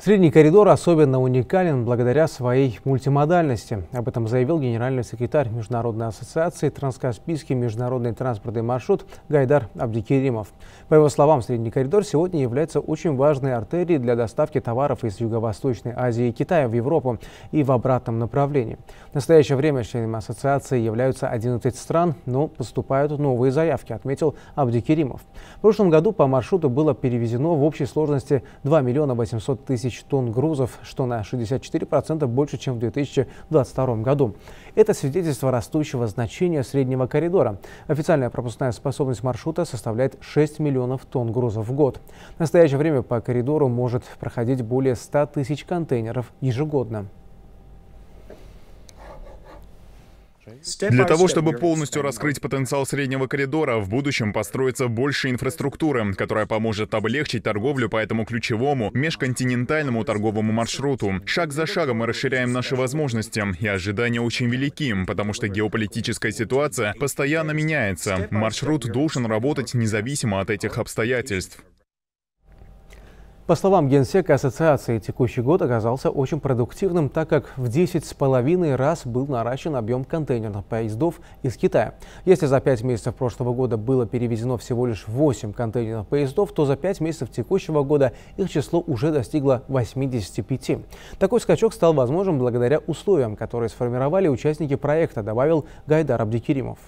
Средний коридор особенно уникален благодаря своей мультимодальности. Об этом заявил генеральный секретарь Международной ассоциации «Транскаспийский международный транспортный маршрут» Гайдар Абдикеримов. По его словам, Средний коридор сегодня является очень важной артерией для доставки товаров из Юго-Восточной Азии и Китая в Европу и в обратном направлении. В настоящее время членами ассоциации являются 11 стран, но поступают новые заявки, отметил Абдикеримов. В прошлом году по маршруту было перевезено в общей сложности 2 миллиона 800 тысяч тысяч тонн грузов, что на 64% больше, чем в 2022 году. Это свидетельство растущего значения среднего коридора. Официальная пропускная способность маршрута составляет 6 миллионов тонн грузов в год. В настоящее время по коридору может проходить более 100 тысяч контейнеров ежегодно. Для того, чтобы полностью раскрыть потенциал среднего коридора, в будущем построится больше инфраструктуры, которая поможет облегчить торговлю по этому ключевому межконтинентальному торговому маршруту. Шаг за шагом мы расширяем наши возможности, и ожидания очень велики, потому что геополитическая ситуация постоянно меняется. Маршрут должен работать независимо от этих обстоятельств. По словам Генсека Ассоциации, текущий год оказался очень продуктивным, так как в 10,5 раз был наращен объем контейнерных поездов из Китая. Если за 5 месяцев прошлого года было перевезено всего лишь 8 контейнерных поездов, то за 5 месяцев текущего года их число уже достигло 85. Такой скачок стал возможен благодаря условиям, которые сформировали участники проекта, добавил Гайдар Абдикеримов.